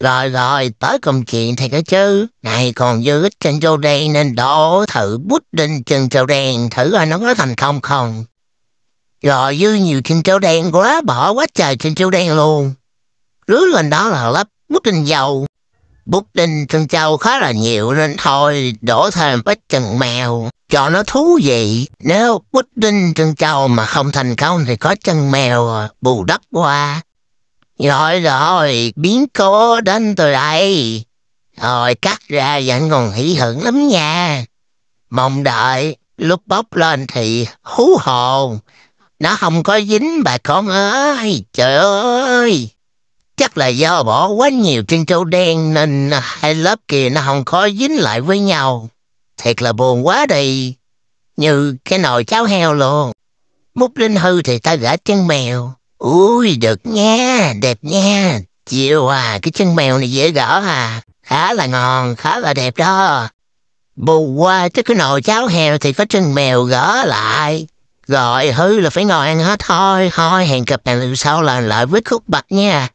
Rồi rồi, tới công chuyện thì cái chứ. Này còn dư ít chân châu đen nên đổ thử bút đinh chân châu đen thử coi nó có thành công không. Rồi dư nhiều chân châu đen quá bỏ quá trời chân châu đen luôn. Rứa lên đó là lắp bút đinh dầu. Bút đinh chân châu khá là nhiều nên thôi đổ thêm ít chân mèo cho nó thú vị. Nếu bút đinh chân châu mà không thành công thì có chân mèo bù đắp qua. Rồi rồi, biến cố đến từ đây. Rồi cắt ra vẫn còn hỉ hưởng lắm nha. Mong đợi, lúc bốc lên thì hú hồn. Nó không có dính bà con ơi, trời ơi. Chắc là do bỏ quá nhiều trân trâu đen nên hai lớp kia nó không có dính lại với nhau. Thiệt là buồn quá đi. Như cái nồi cháo heo luôn. Múc linh hư thì ta gã chân mèo. Ui, được nha, đẹp nha. Chiều à, cái chân mèo này dễ gõ à. Khá là ngon, khá là đẹp đó. Bù qua tới cái nồi cháo heo thì có chân mèo gõ lại. rồi hư là phải ngồi ăn hết thôi. Thôi, hẹn gặp lần sau là lại với khúc bạc nha.